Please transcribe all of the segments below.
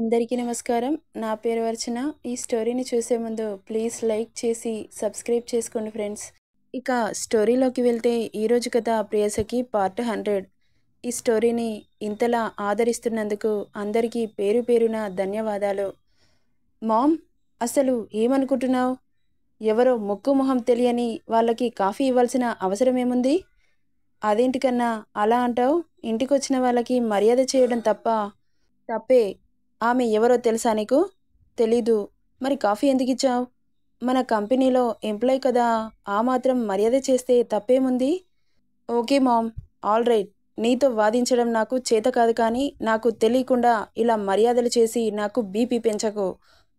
అందరికీ నమస్కారం నా పేరు వర్చన ఈ స్టోరీని చూసే ముందు ప్లీజ్ లైక్ చేసి సబ్స్క్రైబ్ చేసుకోండి ఫ్రెండ్స్ ఇక స్టోరీలోకి వెళ్తే ఈరోజు కథ ప్రియసకి పార్ట్ హండ్రెడ్ ఈ స్టోరీని ఇంతలా ఆదరిస్తున్నందుకు అందరికీ పేరు పేరున ధన్యవాదాలు మామ్ అసలు ఏమనుకుంటున్నావు ఎవరో ముక్కు మొహం తెలియని వాళ్ళకి కాఫీ ఇవ్వాల్సిన అవసరం ఏముంది అదేంటికన్నా అలా అంటావు ఇంటికి వచ్చిన వాళ్ళకి మర్యాద చేయడం తప్ప తప్పే ఆమె ఎవరో తెలుసా నీకు తెలీదు మరి కాఫీ ఎందుకు ఇచ్చావు మన కంపెనీలో ఎంప్లాయ్ కదా ఆ మాత్రం మర్యాద చేస్తే తప్పేముంది ఓకే మామ్ ఆల్ రైట్ నీతో వాదించడం నాకు చేత కాదు కానీ నాకు తెలియకుండా ఇలా మర్యాదలు చేసి నాకు బీపీ పెంచకు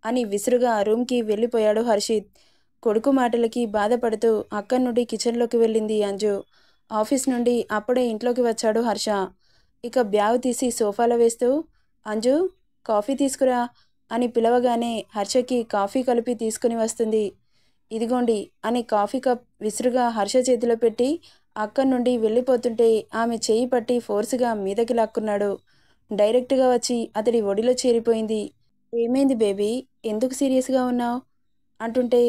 అని విసురుగా రూమ్కి వెళ్ళిపోయాడు హర్షిత్ కొడుకు మాటలకి బాధపడుతూ అక్క నుండి కిచెన్లోకి వెళ్ళింది అంజు ఆఫీస్ నుండి అప్పుడే ఇంట్లోకి వచ్చాడు హర్ష ఇక బ్యాగ్ తీసి సోఫాలో వేస్తూ అంజు కాఫీ తీసుకురా అని పిలవగానే హర్షకి కాఫీ కలిపి తీసుకుని వస్తుంది ఇదిగోండి అని కాఫీ కప్ విసురుగా హర్ష చేతిలో పెట్టి అక్కడి నుండి వెళ్ళిపోతుంటే ఆమె చేయి పట్టి ఫోర్స్గా మీదకి లాక్కున్నాడు డైరెక్ట్గా వచ్చి అతడి ఒడిలో చేరిపోయింది ఏమైంది బేబీ ఎందుకు సీరియస్గా ఉన్నావు అంటుంటే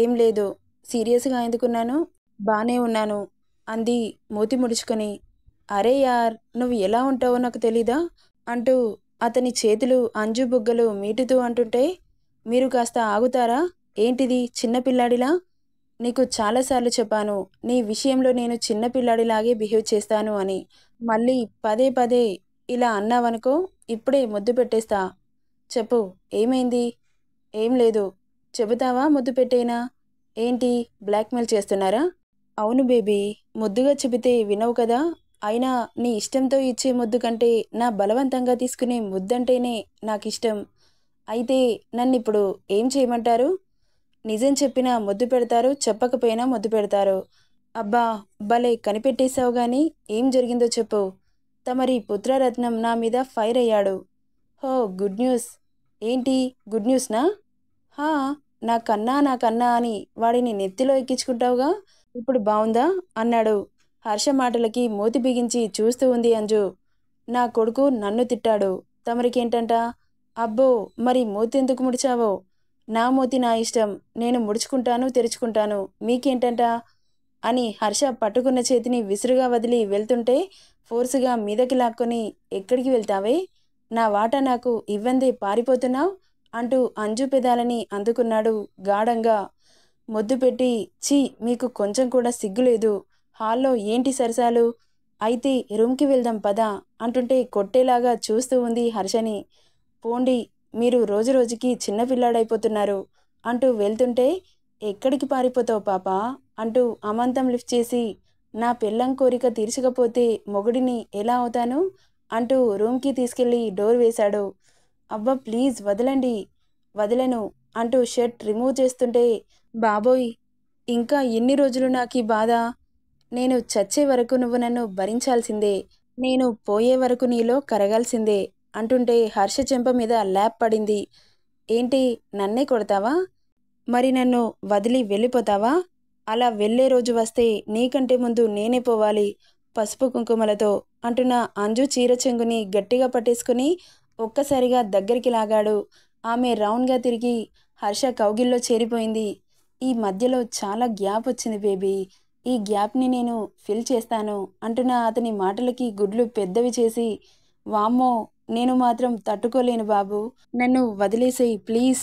ఏం లేదు సీరియస్గా ఎందుకున్నాను బాగానే ఉన్నాను అంది మూతి ముడుచుకొని అరే యార్ నువ్వు ఎలా ఉంటావో నాకు తెలీదా అంటూ అతని చేతులు అంజుబుగ్గలు మీటుతూ అంటుంటే మీరు కాస్త ఆగుతారా ఏంటిది చిన్నపిల్లాడిలా నీకు చాలాసార్లు చెప్పాను నీ విషయంలో నేను చిన్నపిల్లాడిలాగే బిహేవ్ చేస్తాను అని మళ్ళీ పదే పదే ఇలా అన్నావనుకో ఇప్పుడే ముద్దు పెట్టేస్తా చెప్పు ఏమైంది ఏం లేదు చెబుతావా ముద్దు పెట్టేనా ఏంటి బ్లాక్మెయిల్ చేస్తున్నారా అవును బేబీ ముద్దుగా చెబితే వినవు కదా అయినా నీ ఇష్టంతో ఇచ్చే ముద్దు కంటే నా బలవంతంగా తీసుకునే ముద్దంటేనే నాకు ఇష్టం అయితే నన్ను ఇప్పుడు ఏం చేయమంటారు నిజం చెప్పినా ముద్దు పెడతారు చెప్పకపోయినా ముద్దు పెడతారు అబ్బా భలే కనిపెట్టేశావు కానీ ఏం జరిగిందో చెప్పు తమరి పుత్రరత్నం నా మీద ఫైర్ అయ్యాడు హో గుడ్ న్యూస్ ఏంటి గుడ్ న్యూస్నా హా నా కన్నా నా కన్నా అని వాడిని నెత్తిలో ఎక్కించుకుంటావుగా ఇప్పుడు బాగుందా అన్నాడు హర్ష మాటలకి మూతి బిగించి చూస్తూ ఉంది అంజు నా కొడుకు నన్ను తిట్టాడు తమరికేంటంట అబ్బో మరి మూతి ఎందుకు ముడిచావో నా మూతి నా ఇష్టం నేను ముడుచుకుంటాను తెరుచుకుంటాను మీకేంటంట అని హర్ష పట్టుకున్న చేతిని విసురుగా వదిలి వెళ్తుంటే ఫోర్సుగా మీదకి లాక్కొని ఎక్కడికి వెళ్తావే నా వాట నాకు ఇవ్వంది పారిపోతున్నావు అంటూ అంజు పెదాలని అందుకున్నాడు గాఢంగా మొద్దు పెట్టి చీ మీకు కొంచెం కూడా సిగ్గులేదు హాల్లో ఏంటి సరసాలు అయితే రూమ్కి వెళ్దాం పదా అంటుంటే కొట్టేలాగా చూస్తూ ఉంది హర్షని పోండి మీరు రోజు రోజుకి చిన్నపిల్లాడైపోతున్నారు అంటూ వెళ్తుంటే ఎక్కడికి పారిపోతావు పాప అంటూ అమంతం లిఫ్ట్ చేసి నా పిల్లం కోరిక తీర్చకపోతే మొగుడిని ఎలా అవుతాను అంటూ రూమ్కి తీసుకెళ్ళి డోర్ వేశాడు అవ్వ ప్లీజ్ వదలండి వదలను అంటూ షర్ట్ రిమూవ్ చేస్తుంటే బాబోయ్ ఇంకా ఎన్ని రోజులు నాకు ఈ బాధ నేను చచ్చే వరకు నువ్వు నన్ను భరించాల్సిందే నేను పోయే వరకు నీలో కరగాల్సిందే అంటుంటే హర్ష చెంప మీద ల్యాప్ పడింది ఏంటి నన్నే కొడతావా మరి నన్ను వదిలి వెళ్ళిపోతావా అలా వెళ్ళే రోజు వస్తే నీకంటే ముందు నేనే పోవాలి పసుపు కుంకుమలతో అంటున్న అంజు చీర చెంగుని గట్టిగా పట్టేసుకుని ఒక్కసారిగా దగ్గరికి లాగాడు ఆమె రౌండ్గా తిరిగి హర్ష కౌగిల్లో చేరిపోయింది ఈ మధ్యలో చాలా గ్యాప్ వచ్చింది బేబీ ఈ గ్యాప్ని నేను ఫిల్ చేస్తాను అంటున్న అతని మాటలకి గుడ్లు పెద్దవి చేసి వామ్మో నేను మాత్రం తట్టుకోలేను బాబు నన్ను వదిలేసేయి ప్లీజ్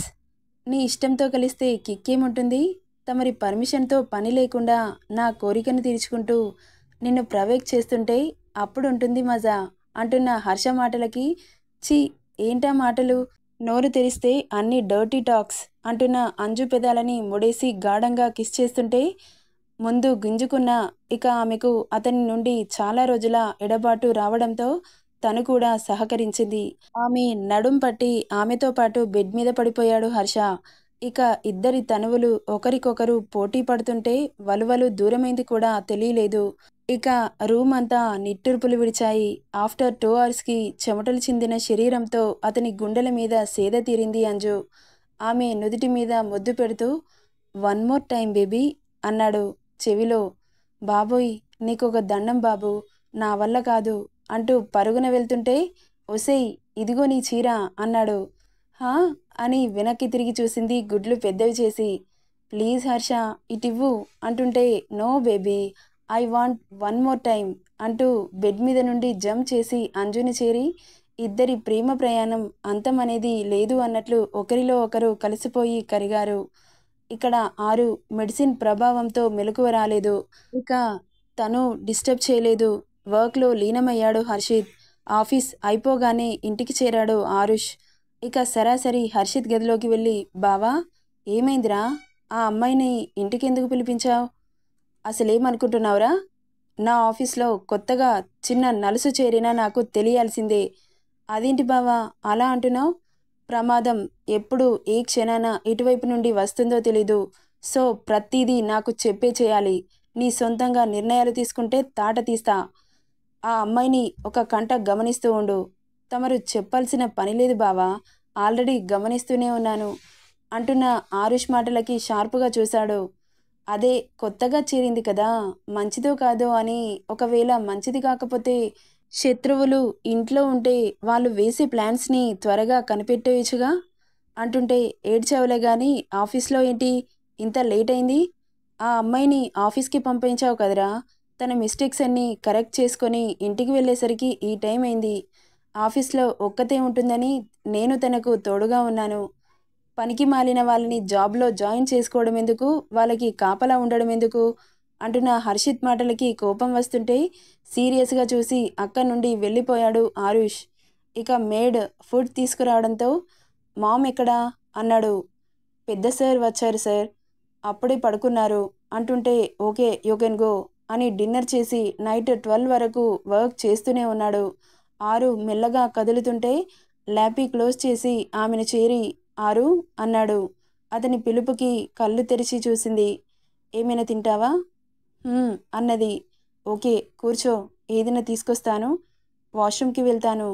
నీ ఇష్టంతో కలిస్తే కిక్కేముంటుంది తమరి పర్మిషన్తో పని లేకుండా నా కోరికను తీర్చుకుంటూ నిన్ను ప్రవేక్ చేస్తుంటే అప్పుడు ఉంటుంది మజా అంటున్న హర్ష మాటలకి చి ఏంటా మాటలు నోరు తెరిస్తే అన్ని డర్టీ టాక్స్ అంటున్న అంజు పెదాలని ముడేసి గాఢంగా కిస్ చేస్తుంటే ముందు గింజుకున్న ఇక ఆమెకు అతని నుండి చాలా రోజుల ఎడబాటు రావడంతో తను కూడా సహకరించింది ఆమె నడుం పట్టి ఆమెతో పాటు బెడ్ మీద పడిపోయాడు హర్ష ఇక ఇద్దరి తనువులు ఒకరికొకరు పోటీ పడుతుంటే వలువలు దూరమైంది కూడా తెలియలేదు ఇక రూమ్ అంతా నిట్టూర్పులు విడిచాయి ఆఫ్టర్ టూ అవర్స్కి చెమటలు చెందిన శరీరంతో అతని గుండెల మీద సేద తీరింది అంజు ఆమె నుదుటి మీద మొద్దు పెడుతూ వన్ మోర్ టైం బేబీ అన్నాడు చెవిలో బాబోయ్ నీకొక దండం బాబు నా వల్ల కాదు అంటూ పరుగున వెళ్తుంటే ఒసేయ్ ఇదిగో నీ చీర అన్నాడు హా అని వెనక్కి తిరిగి చూసింది గుడ్లు పెద్దవి చేసి ప్లీజ్ హర్ష ఇటివ్వు అంటుంటే no baby I want one more time అంటూ బెడ్ మీద నుండి జంప్ చేసి అంజుని చేరి ఇద్దరి ప్రేమ ప్రయాణం అంతం అనేది లేదు అన్నట్లు ఒకరిలో ఒకరు కలిసిపోయి కరిగారు ఇక్కడ ఆరు మెడిసిన్ ప్రభావంతో మెలకువ రాలేదు ఇక తను డిస్టర్బ్ చేయలేదు వర్క్లో లీనమయ్యాడు హర్షిత్ ఆఫీస్ అయిపోగానే ఇంటికి చేరాడు ఆరుష్ ఇక సరాసరి హర్షిత్ గదిలోకి వెళ్ళి బావా ఏమైందిరా ఆ అమ్మాయిని ఇంటికి ఎందుకు పిలిపించావు అసలేమనుకుంటున్నావురా నా ఆఫీస్లో కొత్తగా చిన్న నలుసు చేరినా నాకు తెలియాల్సిందే అదేంటి బావా అలా అంటున్నావు ప్రమాదం ఎప్పుడు ఏ క్షణాన ఎటువైపు నుండి వస్తుందో తెలీదు సో ప్రతిదీ నాకు చెప్పే చేయాలి నీ సొంతంగా నిర్ణయాలు తీసుకుంటే తాట తీస్తా ఆ అమ్మాయిని ఒక కంట గమనిస్తూ ఉండు తమరు చెప్పాల్సిన పని లేదు బావా ఆల్రెడీ గమనిస్తూనే ఉన్నాను అంటున్న ఆరుష్ మాటలకి షార్పుగా చూశాడు అదే కొత్తగా చేరింది కదా మంచిదో కాదో అని ఒకవేళ మంచిది కాకపోతే శత్రువులు ఇంట్లో ఉంటే వాళ్ళు వేసే ప్లాన్స్ని త్వరగా కనిపెట్టేయచ్చుగా అంటుంటే ఏడ్చావులే కానీ ఆఫీస్లో ఏంటి ఇంత లేట్ అయింది ఆ అమ్మాయిని ఆఫీస్కి పంపించావు కదరా తన మిస్టేక్స్ అన్నీ కరెక్ట్ చేసుకొని ఇంటికి వెళ్ళేసరికి ఈ టైం అయింది ఆఫీస్లో ఒక్కతే ఉంటుందని నేను తనకు తోడుగా ఉన్నాను పనికి మాలిన వాళ్ళని జాబ్లో జాయిన్ చేసుకోవడం ఎందుకు వాళ్ళకి కాపలా ఉండడం ఎందుకు అంటున్న హర్షిత్ మాటలకి కోపం వస్తుంటే సీరియస్గా చూసి అక్క నుండి వెళ్ళిపోయాడు ఆరుష్ ఇక మేడ్ ఫుడ్ తీసుకురావడంతో మామ్ ఎక్కడా అన్నాడు పెద్ద సార్ వచ్చారు సార్ అప్పుడే పడుకున్నారు అంటుంటే ఓకే యూ కెన్ గో అని డిన్నర్ చేసి నైట్ ట్వెల్వ్ వరకు వర్క్ చేస్తూనే ఉన్నాడు ఆరు మెల్లగా కదులుతుంటే ల్యాపీ క్లోజ్ చేసి ఆమెను చేరి ఆరు అన్నాడు అతని పిలుపుకి కళ్ళు తెరిచి చూసింది ఏమైనా తింటావా అన్నది ఓకే కూర్చో ఏదైనా తీసుకొస్తాను వాష్రూమ్కి వెళ్తాను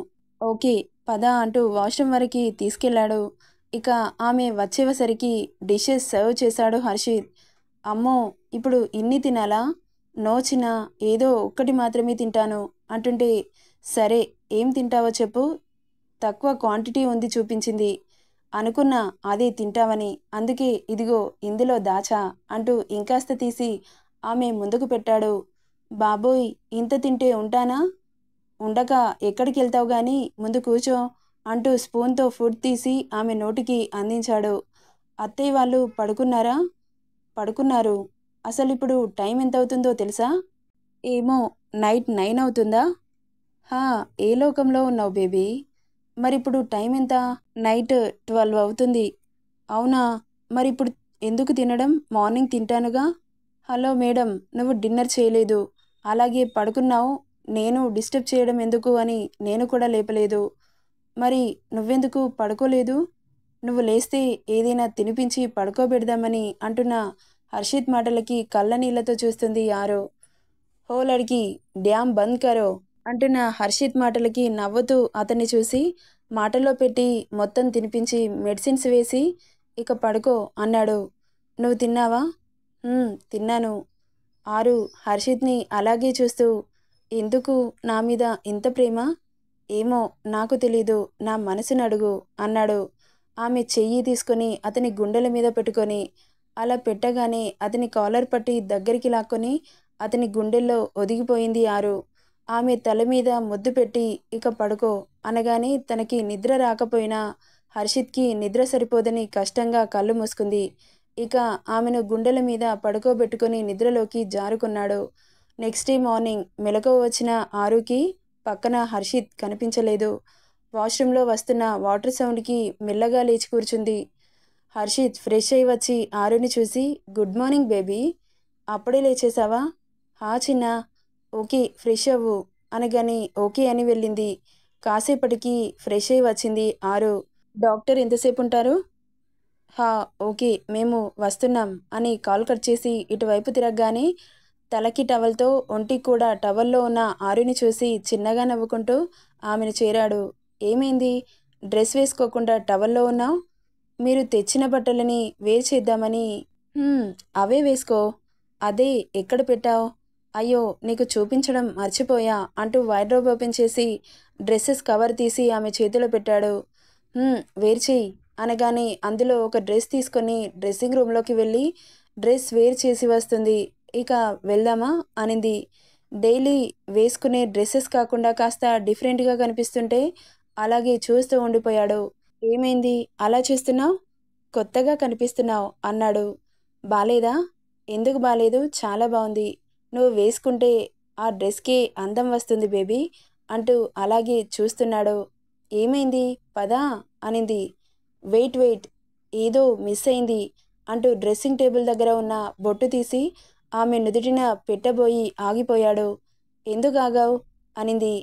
ఓకే పద అంటూ వాష్రూమ్ వరకు తీసుకెళ్లాడు ఇక ఆమె వచ్చేవసరికి డిషెస్ సర్వ్ చేశాడు హర్షిత్ అమ్మో ఇప్పుడు ఇన్ని తినాలా నోచిన ఏదో ఒక్కటి మాత్రమే తింటాను అంటుంటే సరే ఏం తింటావో చెప్పు తక్కువ క్వాంటిటీ ఉంది చూపించింది అనుకున్నా అదే తింటావని అందుకే ఇదిగో ఇందులో దాచా అంటూ ఇంకాస్త తీసి ఆమె ముందుకు పెట్టాడు బాబోయ్ ఇంత తింటే ఉంటానా ఉండగా ఎక్కడికి వెళ్తావు గాని ముందు కూర్చో అంటూ స్పూన్తో ఫుడ్ తీసి ఆమె నోటికి అందించాడు అత్తయ్య వాళ్ళు పడుకున్నారా పడుకున్నారు అసలు ఇప్పుడు టైం ఎంత అవుతుందో తెలుసా ఏమో నైట్ నైన్ అవుతుందా హా ఏ లోకంలో ఉన్నావు బేబీ మరిప్పుడు టైం ఎంత నైట్ ట్వెల్వ్ అవుతుంది అవునా మరిప్పుడు ఎందుకు తినడం మార్నింగ్ తింటానుగా హలో మేడం నువ్వు డిన్నర్ చేయలేదు అలాగే పడుకున్నావు నేను డిస్టర్బ్ చేయడం ఎందుకు అని నేను కూడా లేపలేదు మరి నువ్వెందుకు పడుకోలేదు నువ్వు లేస్తే ఏదైనా తినిపించి పడుకోబెడదామని అంటున్న హర్షిత్ మాటలకి కళ్ళ నీళ్లతో చూస్తుంది యారో హో డ్యామ్ బంద్ కరో అంటున్న హర్షిత్ మాటలకి నవ్వుతూ అతన్ని చూసి మాటలో పెట్టి మొత్తం తినిపించి మెడిసిన్స్ వేసి ఇక పడుకో అన్నాడు నువ్వు తిన్నావా తిన్నాను ఆరు హర్షిత్ని అలాగే చూస్తూ ఎందుకు నా మీద ఇంత ప్రేమ ఏమో నాకు తెలీదు నా మనసును అడుగు అన్నాడు ఆమె చెయ్యి తీసుకొని అతని గుండెల మీద పెట్టుకొని అలా పెట్టగానే అతని కాలర్ పట్టి దగ్గరికి లాక్కొని అతని గుండెల్లో ఒదిగిపోయింది ఆరు ఆమె తల మీద ముద్దు పెట్టి ఇక పడుకో అనగానే తనకి నిద్ర రాకపోయినా హర్షిత్కి నిద్ర సరిపోదని కష్టంగా కళ్ళు మూసుకుంది ఇక ఆమెను గుండెల మీద పడుకోబెట్టుకుని నిద్రలోకి జారుకున్నాడు నెక్స్ట్ డే మార్నింగ్ మెలకు వచ్చిన ఆరుకి పక్కన హర్షిత్ కనిపించలేదు వాష్రూంలో వస్తున్న వాటర్ సౌండ్కి మెల్లగా లేచి కూర్చుంది హర్షిత్ ఫ్రెష్ అయి వచ్చి ఆరుని చూసి గుడ్ మార్నింగ్ బేబీ అప్పుడే లేచేసావా హా చిన్న ఓకే ఫ్రెష్ అవ్వు అనగాని ఓకే అని వెళ్ళింది కాసేపటికి ఫ్రెష్ అయి వచ్చింది ఆరు డాక్టర్ ఎంతసేపు ఉంటారు హా ఓకే మేము వస్తున్నాం అని కాల్ కట్ చేసి ఇటువైపు తిరగగానే తలకి టవల్తో ఒంటికి కూడా టవల్లో ఉన్న ఆరుని చూసి చిన్నగా నవ్వుకుంటూ ఆమెను చేరాడు ఏమైంది డ్రెస్ వేసుకోకుండా టవల్లో ఉన్నావు మీరు తెచ్చిన బట్టలని వేరు చేద్దామని అవే వేసుకో అదే ఎక్కడ పెట్టావు అయ్యో నీకు చూపించడం మర్చిపోయా అంటూ వైడ్రోబ్ ఓపెన్ చేసి డ్రెస్సెస్ కవర్ తీసి ఆమె చేతిలో పెట్టాడు వేరు చేయి అనగానే అందులో ఒక డ్రెస్ తీసుకొని డ్రెస్సింగ్ రూమ్లోకి వెళ్ళి డ్రెస్ వేర్ చేసి వస్తుంది ఇక వెళ్దామా అనింది డైలీ వేసుకునే డ్రెస్సెస్ కాకుండా కాస్త డిఫరెంట్గా కనిపిస్తుంటే అలాగే చూస్తూ ఉండిపోయాడు ఏమైంది అలా చూస్తున్నావు కొత్తగా కనిపిస్తున్నావు అన్నాడు బాలేదా ఎందుకు బాలేదు చాలా బాగుంది నువ్వు వేసుకుంటే ఆ డ్రెస్కి అందం వస్తుంది బేబీ అంటూ అలాగే చూస్తున్నాడు ఏమైంది పదా అనింది వెయిట్ వెయిట్ ఏదో మిస్ అయింది అంటూ డ్రెస్సింగ్ టేబుల్ దగ్గర ఉన్న బొట్టు తీసి ఆమె నుదుటిన పెట్టబోయి ఆగిపోయాడు ఎందుకాగావు అనింది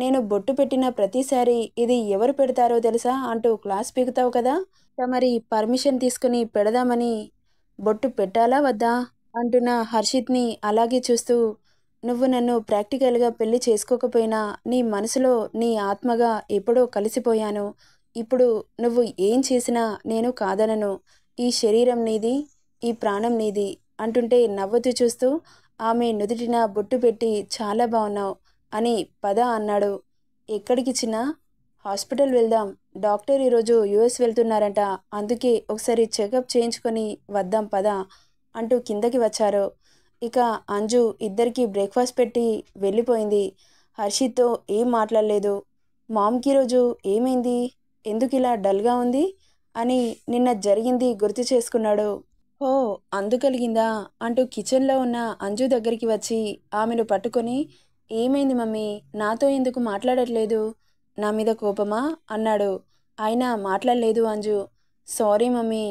నేను బొట్టు పెట్టిన ప్రతిసారి ఇది ఎవరు పెడతారో తెలుసా అంటూ క్లాస్ పీకుతావు కదా తమరి పర్మిషన్ తీసుకుని పెడదామని బొట్టు పెట్టాలా వద్దా అంటున్న హర్షిత్ని అలాగే చూస్తూ నువ్వు నన్ను ప్రాక్టికల్గా పెళ్లి చేసుకోకపోయినా నీ మనసులో నీ ఆత్మగా ఎప్పుడో కలిసిపోయాను ఇప్పుడు నువ్వు ఏం చేసినా నేను కాదనను ఈ శరీరం నీది ఈ ప్రాణం నీది అంటుంటే నవ్వుతూ చూస్తూ ఆమె నుదుటిన బొట్టు పెట్టి చాలా బాగున్నావు అని పద అన్నాడు ఎక్కడికి చిన్న హాస్పిటల్ వెళ్దాం డాక్టర్ ఈరోజు యుఎస్ వెళ్తున్నారంట అందుకే ఒకసారి చెకప్ చేయించుకొని వద్దాం పద అంటూ కిందకి వచ్చారు ఇక అంజు ఇద్దరికి బ్రేక్ఫాస్ట్ పెట్టి వెళ్ళిపోయింది హర్షిత్తో ఏం మాట్లాడలేదు మామ్కి రోజు ఏమైంది ఎందుకు ఇలా డల్గా ఉంది అని నిన్న జరిగింది గుర్తు చేసుకున్నాడు ఓ అందుకలిగిందా అంటూ కిచెన్లో ఉన్న అంజు దగ్గరికి వచ్చి ఆమెను పట్టుకొని ఏమైంది మమ్మీ నాతో ఎందుకు మాట్లాడట్లేదు నా మీద కోపమా అన్నాడు ఆయన మాట్లాడలేదు Anju sorry mummy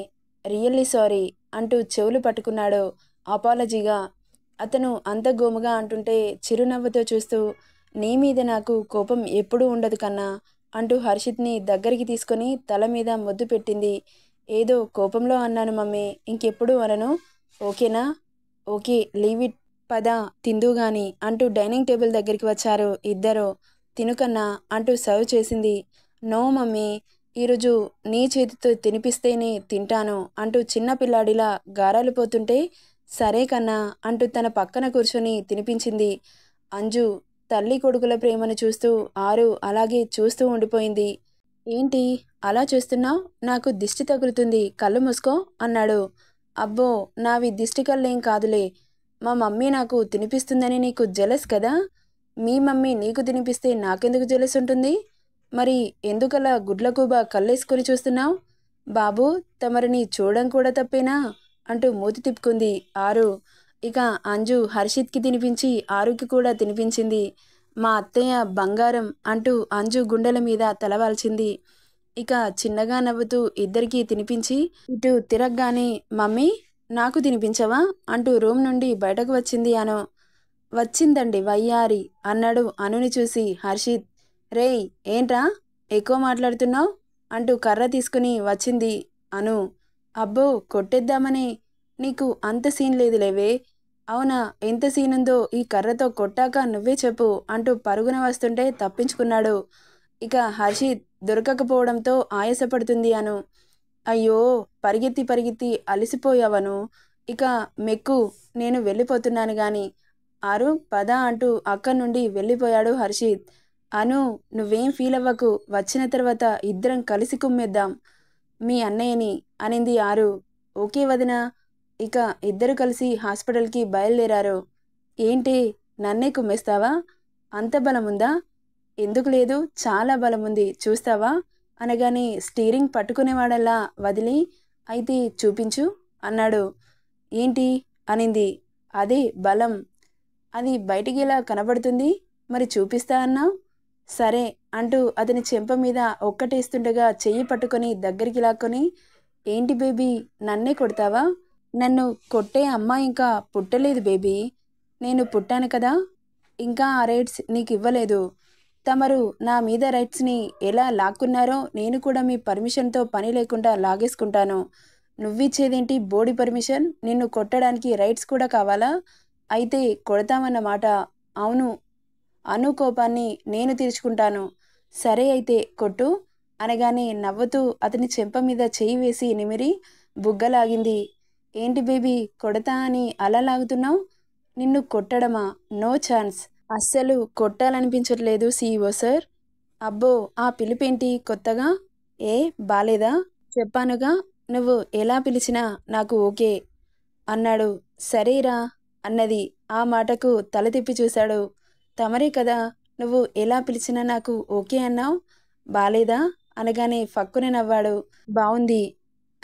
really sorry అంటూ చెవులు పట్టుకున్నాడు అపాలజీగా అతను అంత గోముగా అంటుంటే చిరునవ్వుతో చూస్తూ నీ మీద నాకు కోపం ఎప్పుడూ ఉండదు కన్నా అంటూ హర్షిత్ని దగ్గరికి తీసుకొని తల మీద మొద్దు పెట్టింది ఏదో కోపంలో అన్నాను మమ్మీ ఇంకెప్పుడు అనను ఓకేనా ఓకే లీవ్ ఇట్ పద తిందు గాని అంటూ డైనింగ్ టేబుల్ దగ్గరికి వచ్చారు ఇద్దరు తినుకన్నా అంటూ సర్వ్ చేసింది నో మమ్మీ ఈరోజు నీ చేతితో తినిపిస్తేనే తింటాను అంటూ చిన్న పిల్లాడిలా గారాలు పోతుంటే సరే కన్నా అంటూ తన పక్కన కూర్చొని తినిపించింది అంజు తల్లి కొడుకుల ప్రేమను చూస్తూ ఆరు అలాగే చూస్తూ ఉండిపోయింది ఏంటి అలా చూస్తున్నావు నాకు దిష్టి తగులుతుంది కళ్ళు మూసుకో అన్నాడు అబ్బో నావి దిష్టి కళ్ళేం కాదులే మా మమ్మీ నాకు తినిపిస్తుందని నీకు జెలస్ కదా మీ మమ్మీ నీకు తినిపిస్తే నాకెందుకు జెలస్ ఉంటుంది మరి ఎందుకలా గుడ్లగూబ కళ్ళేసుకొని చూస్తున్నావు బాబు తమరిని చూడడం కూడా తప్పేనా అంటూ మూతి తిప్పుకుంది ఆరు ఇక అంజు హర్షిత్కి తినిపించి ఆరుకి కూడా తినిపించింది మా అత్తయ్య బంగారం అంటూ అంజు గుండెల మీద తలవాల్చింది ఇక చిన్నగా నవ్వుతూ ఇద్దరికీ తినిపించి ఇటు తిరగగానే మమ్మీ నాకు తినిపించవా అంటూ రూమ్ నుండి బయటకు వచ్చింది అను వచ్చిందండి వయ్యారి అన్నాడు అనుని చూసి హర్షిత్ రేయ్ ఏంట్రా ఎక్కువ మాట్లాడుతున్నావు అంటూ కర్ర తీసుకుని వచ్చింది అను అబ్బో కొట్టేద్దామని నీకు అంత సీన్ లేదులేవే అవునా ఎంత సీనుందో ఈ కర్రతో కొట్టాక నువ్వే చెప్పు అంటూ పరుగున వస్తుంటే తప్పించుకున్నాడు ఇక హర్షి దొరకకపోవడంతో ఆయాసపడుతుంది అను అయ్యో పరిగెత్తి పరిగెత్తి అలసిపోయావను ఇక మెక్కు నేను వెళ్ళిపోతున్నాను గాని ఆరు పద అంటూ అక్కడి నుండి వెళ్ళిపోయాడు హర్షిత్ అను నువ్వేం ఫీల్ అవ్వకు వచ్చిన తర్వాత ఇద్దరం కలిసి కుమ్మేద్దాం మీ అన్నయ్యని అనింది ఆరు ఓకే వదినా ఇక ఇద్దరు కలిసి హాస్పిటల్కి బయలుదేరారు ఏంటి నన్నే కుమ్మేస్తావా అంత బలముందా ఎందుకు లేదు చాలా బలముంది చూస్తావా అనగానే స్టీరింగ్ పట్టుకునేవాడల్లా వదిలి అయితే చూపించు అన్నాడు ఏంటి అనింది అదే బలం అది బయటికి ఎలా కనబడుతుంది మరి చూపిస్తా అన్నావు సరే అంటూ అతని చెంప మీద ఒక్కటేస్తుండగా చెయ్యి పట్టుకొని దగ్గరికి లాక్కొని ఏంటి బేబీ నన్నే కొడతావా నన్ను కొట్టే అమ్మ ఇంకా పుట్టలేదు బేబీ నేను పుట్టాను కదా ఇంకా ఆ రైట్స్ నీకు ఇవ్వలేదు తమరు నా మీద రైట్స్ని ఎలా లాక్కున్నారో నేను కూడా మీ పర్మిషన్తో పని లేకుండా లాగేసుకుంటాను నువ్విచ్చేదేంటి బోడీ పర్మిషన్ నిన్ను కొట్టడానికి రైట్స్ కూడా కావాలా అయితే కొడతామన్నమాట అవును అను కోపాన్ని నేను తీర్చుకుంటాను సరే అయితే కొట్టు అనగానే నవ్వుతూ అతని చెంప మీద చేయి వేసి నిమిరి బుగ్గలాగింది ఏంటి బేబీ కొడతా అని అలలాగుతున్నావు నిన్ను కొట్టడమా నో ఛాన్స్ అస్సలు కొట్టాలనిపించట్లేదు సీఈఓ సార్ అబ్బో ఆ పిలిపేంటి కొత్తగా ఏ బాలేదా చెప్పానుగా నువ్వు ఎలా పిలిచినా నాకు ఓకే అన్నాడు సరేరా అన్నది ఆ మాటకు తల తిప్పి చూశాడు తమరే కదా నువ్వు ఎలా పిలిచినా నాకు ఓకే అన్నావు బాలేదా అనగానే ఫక్కునే నవ్వాడు బాగుంది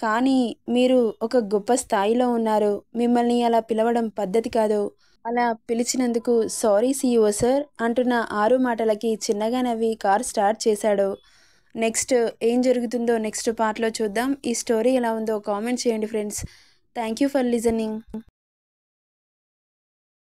కానీ మీరు ఒక గొప్ప స్థాయిలో ఉన్నారు మిమ్మల్ని అలా పిలవడం పద్ధతి కాదు అలా పిలిచినందుకు సారీ సీఈఓ సార్ అంటున్న ఆరు మాటలకి చిన్నగా నవ్వి కార్ స్టార్ట్ చేశాడు నెక్స్ట్ ఏం జరుగుతుందో నెక్స్ట్ పార్ట్లో చూద్దాం ఈ స్టోరీ ఎలా ఉందో కామెంట్ చేయండి friends thank you for listening